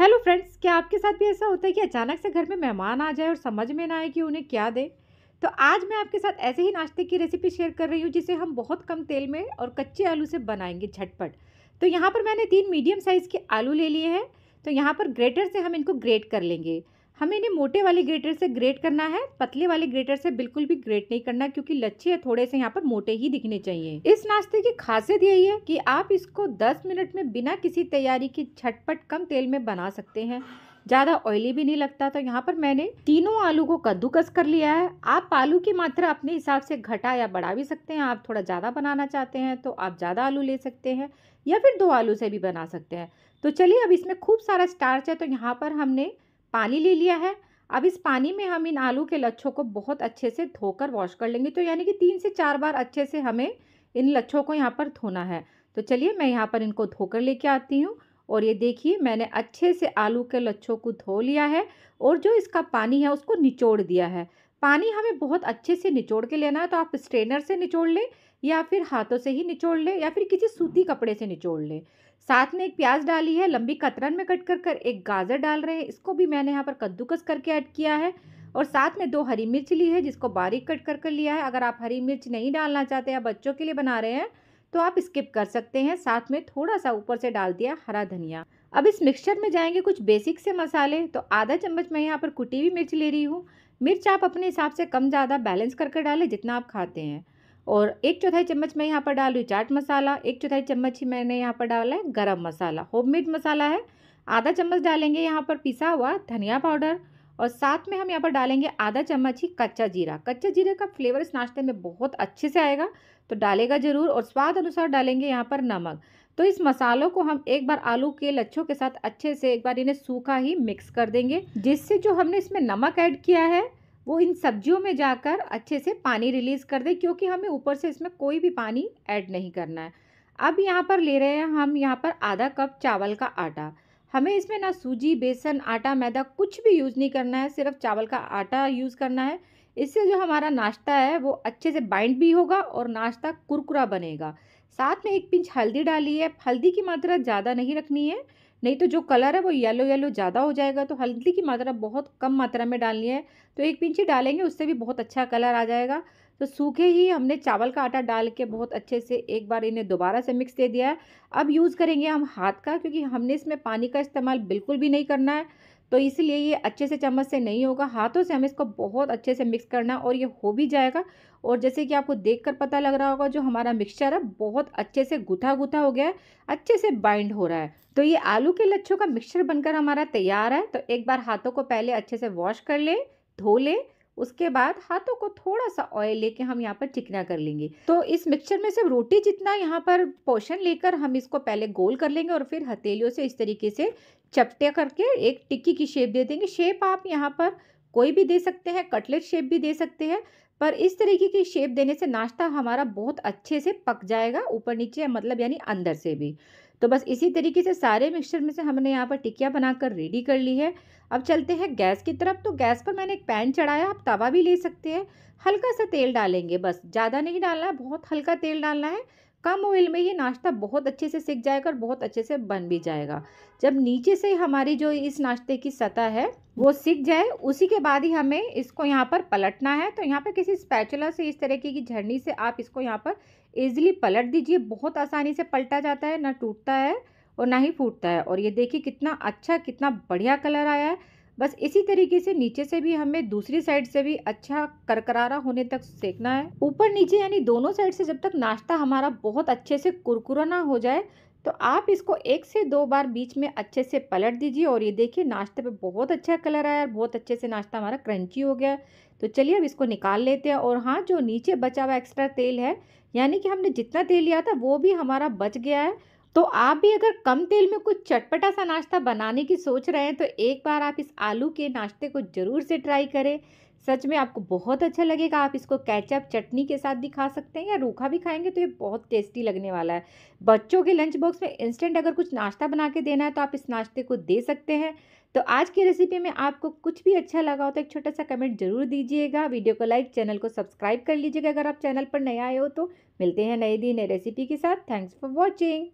hello friends क्या आपके साथ भी ऐसा होता है कि अचानक से घर में मेहमान आ जाए और समझ में ना आए कि उन्हें क्या दें तो आज मैं आपके साथ ऐसे ही नाश्ते की रेसिपी शेयर कर रही हूँ जिसे हम बहुत कम तेल में और कच्चे आलू से बनाएंगे झटपट तो यहाँ पर मैंने तीन मीडियम साइज़ के आलू ले लिए हैं तो यहाँ पर ग्रेटर से हम इनको ग्रेट कर लेंगे हमें इन्हें मोटे वाले ग्रेटर से ग्रेट करना है पतले वाले ग्रेटर से बिल्कुल भी ग्रेट नहीं करना क्योंकि लच्छे थोड़े से यहाँ पर मोटे ही दिखने चाहिए इस नाश्ते की खासियत यही है कि आप इसको 10 मिनट में बिना किसी तैयारी के झटपट कम तेल में बना सकते हैं ज़्यादा ऑयली भी नहीं लगता तो यहाँ पर मैंने तीनों आलू को कद्दूकस कर लिया है आप आलू की मात्रा अपने हिसाब से घटा या बढ़ा भी सकते हैं आप थोड़ा ज़्यादा बनाना चाहते हैं तो आप ज़्यादा आलू ले सकते हैं या फिर दो आलू से भी बना सकते हैं तो चलिए अब इसमें खूब सारा स्टार्च है तो यहाँ पर हमने पानी ले लिया है अब इस पानी में हम इन आलू के लच्छों को बहुत अच्छे से धोकर वॉश कर लेंगे तो यानी कि तीन से चार बार अच्छे से हमें इन लच्छों को यहाँ पर धोना है तो चलिए मैं यहाँ पर इनको धोकर लेके आती हूँ और ये देखिए मैंने अच्छे से आलू के लच्छों को धो लिया है और जो इसका पानी है उसको निचोड़ दिया है पानी हमें बहुत अच्छे से निचोड़ के लेना है तो आप स्ट्रेनर से निचोड़ लें या फिर हाथों से ही निचोड़ लें या फिर किसी सूती कपड़े से निचोड़ लें साथ में एक प्याज डाली है लंबी कतरन में कट कर कर एक गाजर डाल रहे हैं इसको भी मैंने यहाँ पर कद्दूकस करके ऐड किया है और साथ में दो हरी मिर्च ली है जिसको बारीक कट कर कर लिया है अगर आप हरी मिर्च नहीं डालना चाहते या बच्चों के लिए बना रहे हैं तो आप स्किप कर सकते हैं साथ में थोड़ा सा ऊपर से डाल दिया हरा धनिया अब इस मिक्सचर में जाएंगे कुछ बेसिक से मसाले तो आधा चम्मच मैं यहाँ पर कुटी हुई मिर्च ले रही हूँ मिर्च आप अपने हिसाब से कम ज़्यादा बैलेंस करके डालें जितना आप खाते हैं और एक चौथाई चम्मच मैं यहाँ पर डाल रही चाट मसाला एक चौथाई चम्मच ही मैंने यहाँ पर डाला है गरम मसाला होममेड मसाला है आधा चम्मच डालेंगे यहाँ पर पिसा हुआ धनिया पाउडर और साथ में हम यहाँ पर डालेंगे आधा चम्मच ही कच्चा जीरा कच्चा जीरे का फ्लेवर इस नाश्ते में बहुत अच्छे से आएगा तो डालेगा ज़रूर और स्वाद अनुसार डालेंगे यहाँ पर नमक तो इस मसालों को हम एक बार आलू के लच्छों के साथ अच्छे से एक बार इन्हें सूखा ही मिक्स कर देंगे जिससे जो हमने इसमें नमक ऐड किया है वो इन सब्जियों में जाकर अच्छे से पानी रिलीज़ कर दे क्योंकि हमें ऊपर से इसमें कोई भी पानी ऐड नहीं करना है अब यहाँ पर ले रहे हैं हम यहाँ पर आधा कप चावल का आटा हमें इसमें ना सूजी बेसन आटा मैदा कुछ भी यूज़ नहीं करना है सिर्फ चावल का आटा यूज़ करना है इससे जो हमारा नाश्ता है वो अच्छे से बाइंड भी होगा और नाश्ता कुरकुरा बनेगा साथ में एक पिंच हल्दी डाली है हल्दी की मात्रा ज़्यादा नहीं रखनी है नहीं तो जो कलर है वो येलो येलो ज़्यादा हो जाएगा तो हल्दी की मात्रा बहुत कम मात्रा में डालनी है तो एक पिंच ही डालेंगे उससे भी बहुत अच्छा कलर आ जाएगा तो सूखे ही हमने चावल का आटा डाल के बहुत अच्छे से एक बार इन्हें दोबारा से मिक्स दे दिया है अब यूज़ करेंगे हम हाथ का क्योंकि हमने इसमें पानी का इस्तेमाल बिल्कुल भी नहीं करना है तो इसलिए ये अच्छे से चम्मच से नहीं होगा हाथों से हमें इसको बहुत अच्छे से मिक्स करना और ये हो भी जाएगा और जैसे कि आपको देखकर पता लग रहा होगा जो हमारा मिक्सचर है बहुत अच्छे से गुथा गुथा हो गया है अच्छे से बाइंड हो रहा है तो ये आलू के लच्छों का मिक्सचर बनकर हमारा तैयार है तो एक बार हाथों को पहले अच्छे से वॉश कर लें धो लें उसके बाद हाथों को थोड़ा सा ऑयल लेके हम यहाँ पर चिकना कर लेंगे तो इस मिक्सचर में सिर्फ रोटी जितना यहाँ पर पोषण लेकर हम इसको पहले गोल कर लेंगे और फिर हथेलियों से इस तरीके से चपटे करके एक टिक्की की शेप दे देंगे शेप आप यहाँ पर कोई भी दे सकते हैं कटलेट शेप भी दे सकते हैं पर इस तरीके की शेप देने से नाश्ता हमारा बहुत अच्छे से पक जाएगा ऊपर नीचे मतलब यानी अंदर से भी तो बस इसी तरीके से सारे मिक्सचर में से हमने यहाँ पर टिकिया बनाकर रेडी कर ली है अब चलते हैं गैस की तरफ तो गैस पर मैंने एक पैन चढ़ाया आप तवा भी ले सकते हैं हल्का सा तेल डालेंगे बस ज़्यादा नहीं डालना है बहुत हल्का तेल डालना है कम ऑयल में ये नाश्ता बहुत अच्छे से सीख जाएगा और बहुत अच्छे से बन भी जाएगा जब नीचे से हमारी जो इस नाश्ते की सतह है वो सीख जाए उसी के बाद ही हमें इसको यहाँ पर पलटना है तो यहाँ पर किसी स्पैचुला से इस तरीके की झरनी से आप इसको यहाँ पर ईजिली पलट दीजिए बहुत आसानी से पलटा जाता है ना टूटता है और ना ही फूटता है और ये देखिए कितना अच्छा कितना बढ़िया कलर आया है बस इसी तरीके से नीचे से भी हमें दूसरी साइड से भी अच्छा करकरारा होने तक सेकना है ऊपर नीचे यानी दोनों साइड से जब तक नाश्ता हमारा बहुत अच्छे से कुरकुरा ना हो जाए तो आप इसको एक से दो बार बीच में अच्छे से पलट दीजिए और ये देखिए नाश्ते पे बहुत अच्छा कलर आया और बहुत अच्छे से नाश्ता हमारा क्रंची हो गया तो चलिए अब इसको निकाल लेते हैं और हाँ जो नीचे बचा हुआ एक्स्ट्रा तेल है यानी कि हमने जितना तेल लिया था वो भी हमारा बच गया है तो आप भी अगर कम तेल में कुछ चटपटा सा नाश्ता बनाने की सोच रहे हैं तो एक बार आप इस आलू के नाश्ते को ज़रूर से ट्राई करें सच में आपको बहुत अच्छा लगेगा आप इसको कैचअप चटनी के साथ भी खा सकते हैं या रूखा भी खाएंगे तो ये बहुत टेस्टी लगने वाला है बच्चों के लंच बॉक्स में इंस्टेंट अगर कुछ नाश्ता बना के देना है तो आप इस नाश्ते को दे सकते हैं तो आज की रेसिपी में आपको कुछ भी अच्छा लगा हो तो एक छोटा सा कमेंट जरूर दीजिएगा वीडियो को लाइक चैनल को सब्सक्राइब कर लीजिएगा अगर आप चैनल पर नए आए हो तो मिलते हैं नए दिन नई रेसिपी के साथ थैंक्स फॉर वॉचिंग